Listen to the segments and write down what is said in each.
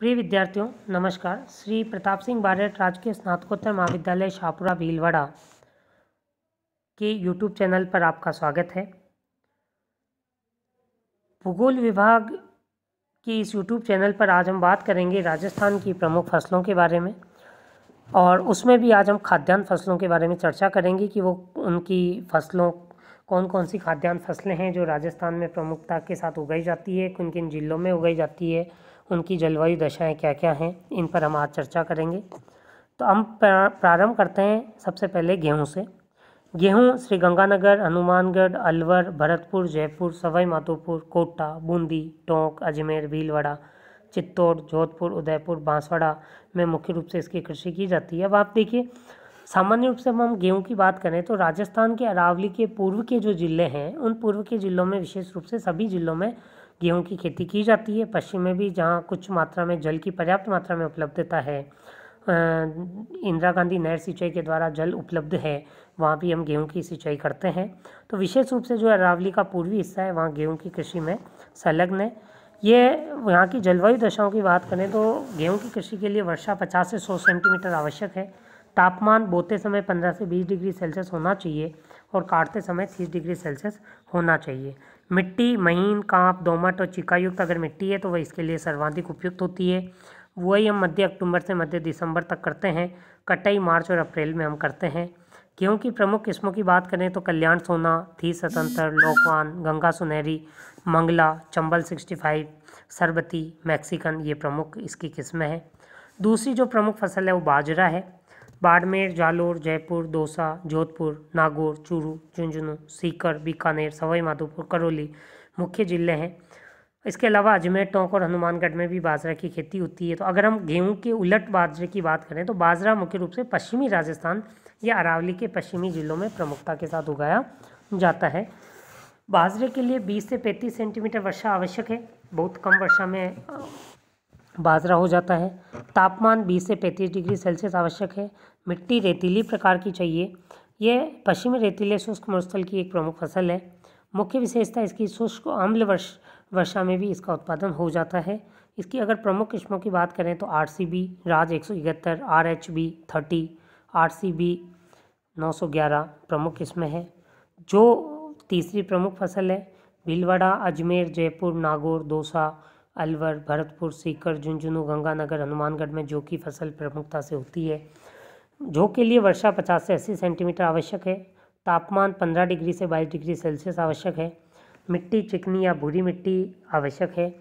प्रिय विद्यार्थियों नमस्कार श्री प्रताप सिंह बारेट राजकीय स्नातकोत्तर महाविद्यालय शाहपुरा भीलवाड़ा के यूट्यूब चैनल पर आपका स्वागत है भूगोल विभाग के इस यूट्यूब चैनल पर आज हम बात करेंगे राजस्थान की प्रमुख फसलों के बारे में और उसमें भी आज हम खाद्यान्न फसलों के बारे में चर्चा करेंगे कि वो उनकी फसलों कौन कौन सी खाद्यान्न फसलें हैं जो राजस्थान में प्रमुखता के साथ उगाई जाती है किन किन जिलों में उगाई जाती है उनकी जलवायु दशाएं क्या क्या हैं इन पर हम आज चर्चा करेंगे तो हम प्रारंभ करते हैं सबसे पहले गेहूँ से गेहूँ श्री गंगानगर हनुमानगढ़ अलवर भरतपुर जयपुर सवाई माधोपुर कोटा बूंदी टोंक अजमेर भीलवाड़ा चित्तौड़ जोधपुर उदयपुर बांसवाड़ा में मुख्य रूप से इसकी कृषि की जाती है अब आप देखिए सामान्य रूप से हम गेहूं की बात करें तो राजस्थान के अरावली के पूर्व के जो ज़िले हैं उन पूर्व के ज़िलों में विशेष रूप से सभी ज़िलों में गेहूं की खेती की जाती है पश्चिम में भी जहाँ कुछ मात्रा में जल की पर्याप्त मात्रा में उपलब्धता है इंदिरा गांधी नहर सिंचाई के द्वारा जल उपलब्ध है वहाँ भी हम गेहूँ की सिंचाई करते हैं तो विशेष रूप से जो अरावली का पूर्वी हिस्सा है वहाँ गेहूँ की कृषि में संलग्न है ये यहाँ की जलवायु दशाओं की बात करें तो गेहूं की कृषि के लिए वर्षा 50 से 100 सेंटीमीटर आवश्यक है तापमान बोते समय 15 से 20 डिग्री सेल्सियस होना चाहिए और काटते समय 30 डिग्री सेल्सियस होना चाहिए मिट्टी महीन कांप दोमट और चिकायुक्त अगर मिट्टी है तो वह इसके लिए सर्वाधिक उपयुक्त होती है वही हम मध्य अक्टूबर से मध्य दिसंबर तक करते हैं कटाई मार्च और अप्रैल में हम करते हैं गेहूँ की प्रमुख किस्मों की बात करें तो कल्याण सोना थी स्वतंत्र लोकवान गंगा सुनहरी मंगला चंबल 65, सरबती मैक्सिकन ये प्रमुख इसकी किस्में हैं दूसरी जो प्रमुख फसल है वो बाजरा है बाड़मेर जालोर जयपुर दौसा जोधपुर नागौर चूरू झुंझुनू सीकर बीकानेर सवाई माधोपुर करौली मुख्य ज़िले हैं इसके अलावा अजमेर टोंक और हनुमानगढ़ में भी बाजरा की खेती होती है तो अगर हम गेहूं के उलट बाजरे की बात करें तो बाजरा मुख्य रूप से पश्चिमी राजस्थान या अरावली के पश्चिमी जिलों में प्रमुखता के साथ उगाया जाता है बाजरे के लिए 20 से 35 सेंटीमीटर वर्षा आवश्यक है बहुत कम वर्षा में बाजरा हो जाता है तापमान 20 से 35 डिग्री सेल्सियस आवश्यक है मिट्टी रेतीली प्रकार की चाहिए यह पश्चिमी रेतीले शुष्क मरुस्थल की एक प्रमुख फसल है मुख्य विशेषता इसकी शुष्क अम्ल वर्ष वर्षा में भी इसका उत्पादन हो जाता है इसकी अगर प्रमुख किस्मों की बात करें तो आर सी बी राज एक सौ इकहत्तर R H B thirty R C B नौ सौ ग्यारह प्रमुख किस्में हैं जो तीसरी प्रमुख फसल है भीलवाड़ा अजमेर जयपुर नागौर दौसा अलवर भरतपुर सीकर झुंझुनू गंगानगर हनुमानगढ़ में जो की फसल प्रमुखता से होती है जो के लिए वर्षा 50 से 80 सेंटीमीटर आवश्यक है तापमान 15 डिग्री से 22 डिग्री सेल्सियस आवश्यक है मिट्टी चिकनी या भूरी मिट्टी आवश्यक है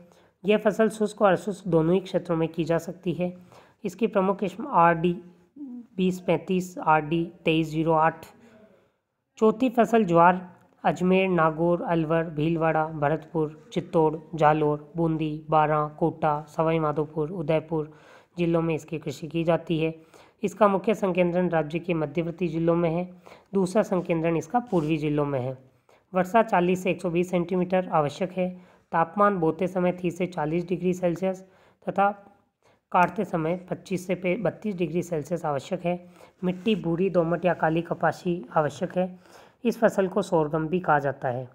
यह फसल शुष्क और अशुष्क दोनों ही क्षेत्रों में की जा सकती है इसकी प्रमुख किस्म आर डी बीस पैंतीस आर डी तेईस जीरो आठ चौथी फसल ज्वार अजमेर नागौर अलवर भीलवाड़ा भरतपुर चित्तौड़ जालौर बूंदी बारा कोटा सवाई माधोपुर उदयपुर जिलों में इसकी कृषि की जाती है इसका मुख्य संकेंद्रण राज्य के मध्यवर्ती जिलों में है दूसरा संकेंद्रण इसका पूर्वी जिलों में है वर्षा 40 से 120 सेंटीमीटर आवश्यक है तापमान बोते समय तीस से 40 डिग्री सेल्सियस तथा काटते समय 25 से 32 डिग्री सेल्सियस आवश्यक है मिट्टी भूरी दोमट या काली कपासी आवश्यक है इस फसल को सोरगम भी कहा जाता है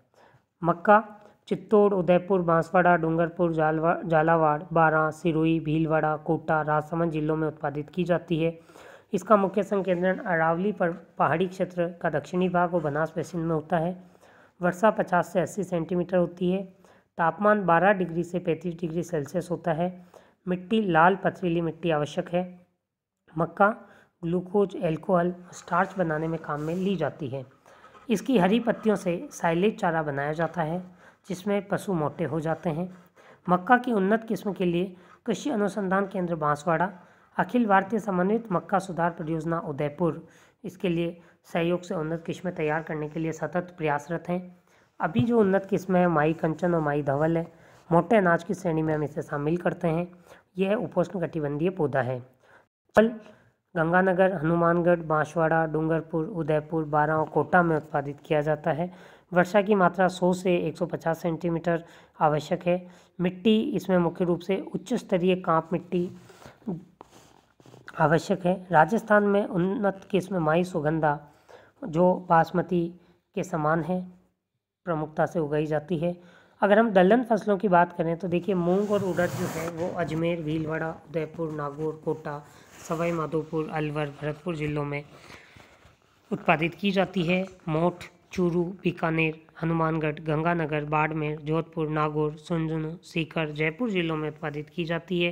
मक्का चित्तौड़ उदयपुर बांसवाड़ा डूंगरपुर जालवा झालावाड़ बारा सिरोई भीलवाड़ा कोटा राजसमंद जिलों में उत्पादित की जाती है इसका मुख्य संकेंद्रण अरावली पर पहाड़ी क्षेत्र का दक्षिणी भाग और बनास बेसिन में होता है वर्षा 50 से 80 सेंटीमीटर होती है तापमान 12 डिग्री से 35 डिग्री सेल्सियस होता है मिट्टी लाल पथरीली मिट्टी आवश्यक है मक्का ग्लूकोज एल्कोहल स्टार्च बनाने में काम में ली जाती है इसकी हरी पत्तियों से साइलेज चारा बनाया जाता है जिसमें पशु मोटे हो जाते हैं मक्का की उन्नत किस्म के लिए कृषि अनुसंधान केंद्र बांसवाड़ा अखिल भारतीय समन्वित मक्का सुधार परियोजना उदयपुर इसके लिए सहयोग से उन्नत किस्में तैयार करने के लिए सतत प्रयासरत हैं अभी जो उन्नत किस्में हैं माई कंचन और माई धवल है मोटे अनाज की श्रेणी में हम इसे शामिल करते हैं यह उपोष्ण कटिबंधीय पौधा है फल गंगानगर हनुमानगढ़ बांसवाड़ा डूंगरपुर उदयपुर बारह और कोटा में उत्पादित किया जाता है वर्षा की मात्रा 100 से 150 सेंटीमीटर आवश्यक है मिट्टी इसमें मुख्य रूप से उच्च स्तरीय कांप मिट्टी आवश्यक है राजस्थान में उन्नत किस्म माई सुगंधा जो बासमती के समान है प्रमुखता से उगाई जाती है अगर हम दलहन फसलों की बात करें तो देखिए मूंग और उड़द जो है वो अजमेर भीलवाड़ा उदयपुर नागौर कोटा सवाई माधोपुर अलवर भरतपुर जिलों में उत्पादित की जाती है मोठ चूरू बीकानेर हनुमानगढ़ गंगानगर बाड़मेर जोधपुर नागौर झुंझुनू सीकर जयपुर जिलों में उत्पादित की जाती है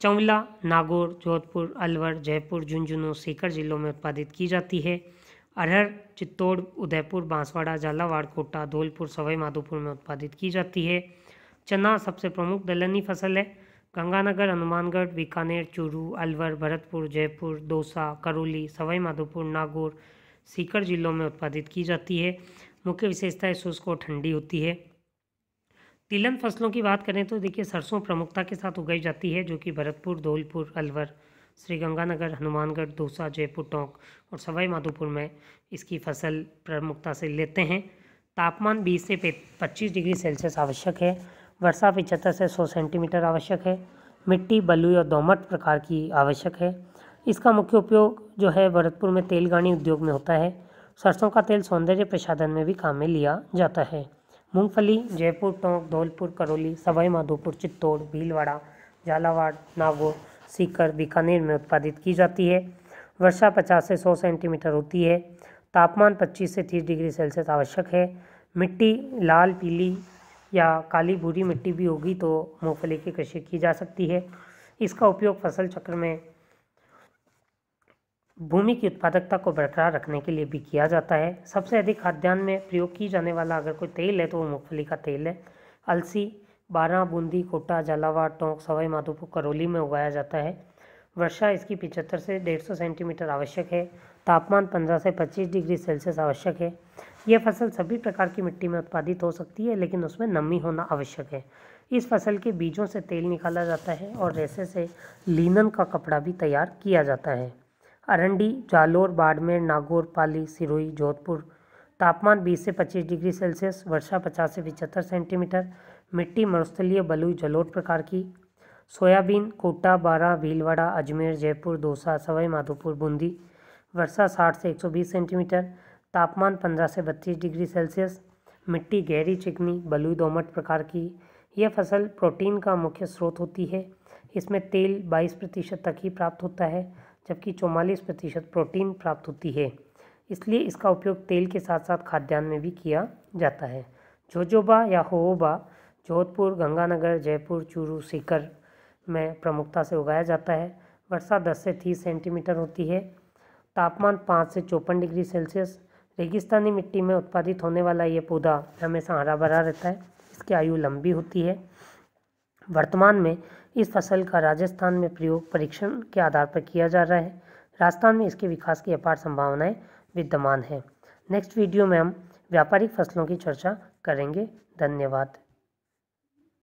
चंवला नागौर जोधपुर अलवर जयपुर झुंझुनू सीकर जिलों में उत्पादित की जाती है अरहर चित्तौड़ उदयपुर बांसवाड़ा झालावाड़ कोटा धौलपुर सवाई माधोपुर में उत्पादित की जाती है चना सबसे प्रमुख दलहनी फसल है गंगानगर हनुमानगढ़ बीकानेर चूरू अलवर भरतपुर जयपुर दौसा करौली सवाई माधोपुर नागौर सीकर जिलों में उत्पादित की जाती है मुख्य विशेषता इस शुष्क और ठंडी होती है तिलन फसलों की बात करें तो देखिए सरसों प्रमुखता के साथ उगाई जाती है जो कि भरतपुर धौलपुर अलवर श्रीगंगानगर हनुमानगढ़ दौसा जयपुर टोंक और सवाई माधोपुर में इसकी फसल प्रमुखता से लेते हैं तापमान 20 से 25 डिग्री सेल्सियस आवश्यक है वर्षा पिचहत्तर से सौ सेंटीमीटर आवश्यक है मिट्टी बलुई और दोमट प्रकार की आवश्यक है इसका मुख्य उपयोग जो है भरतपुर में तेलगाड़ी उद्योग में होता है सरसों का तेल सौंदर्य प्रसाधन में भी काम में लिया जाता है मूंगफली जयपुर टोंक धौलपुर करौली सवाई माधोपुर चित्तौड़ भीलवाड़ा झालावाड़ नागौर सीकर बीकानेर में उत्पादित की जाती है वर्षा 50 से 100 सेंटीमीटर होती है तापमान 25 से 30 डिग्री सेल्सियस आवश्यक है मिट्टी लाल पीली या काली भूरी मिट्टी भी होगी तो मूँगफली की कृषि की जा सकती है इसका उपयोग फसल चक्र में भूमि की उत्पादकता को बरकरार रखने के लिए भी किया जाता है सबसे अधिक खाद्यान्न में प्रयोग की जाने वाला अगर कोई तेल है तो वो मूँगफली का तेल है अलसी बारह बूंदी कोटा झालावाड़ टोंक सवाई माधोपुर करौली में उगाया जाता है वर्षा इसकी पिचहत्तर से डेढ़ सौ सेंटीमीटर आवश्यक है तापमान पंद्रह से पच्चीस डिग्री सेल्सियस आवश्यक है यह फसल सभी प्रकार की मिट्टी में उत्पादित हो सकती है लेकिन उसमें नमी होना आवश्यक है इस फसल के बीजों से तेल निकाला जाता है और रेसे से लीनन का कपड़ा भी तैयार किया जाता है अरंडी जालोर बाड़मेर नागौर पाली सिरोही जोधपुर तापमान 20 से 25 डिग्री सेल्सियस वर्षा 50 से पिचहत्तर सेंटीमीटर मिट्टी मरुस्थलीय बलुई जलोट प्रकार की सोयाबीन कोटा बारा भीलवाड़ा अजमेर जयपुर दौसा सवाई माधोपुर बूंदी वर्षा 60 से 120 सेंटीमीटर तापमान 15 से 32 डिग्री सेल्सियस मिट्टी गहरी चिकनी बलुई दोमट प्रकार की यह फसल प्रोटीन का मुख्य स्रोत होती है इसमें तेल 22 प्रतिशत तक ही प्राप्त होता है जबकि चौवालीस प्रतिशत प्रोटीन प्राप्त होती है इसलिए इसका उपयोग तेल के साथ साथ खाद्यान्न में भी किया जाता है जोजोबा या होबा जोधपुर गंगानगर जयपुर चूरू सीकर में प्रमुखता से उगाया जाता है वर्षा 10 से 30 सेंटीमीटर होती है तापमान 5 से चौपन डिग्री सेल्सियस रेगिस्तानी मिट्टी में उत्पादित होने वाला ये पौधा हमेशा हरा भरा रहता है इसकी आयु लंबी होती है वर्तमान में इस फसल का राजस्थान में प्रयोग परीक्षण के आधार पर किया जा रहा है राजस्थान में इसके विकास की अपार संभावनाएं विद्यमान हैं नेक्स्ट वीडियो में हम व्यापारिक फसलों की चर्चा करेंगे धन्यवाद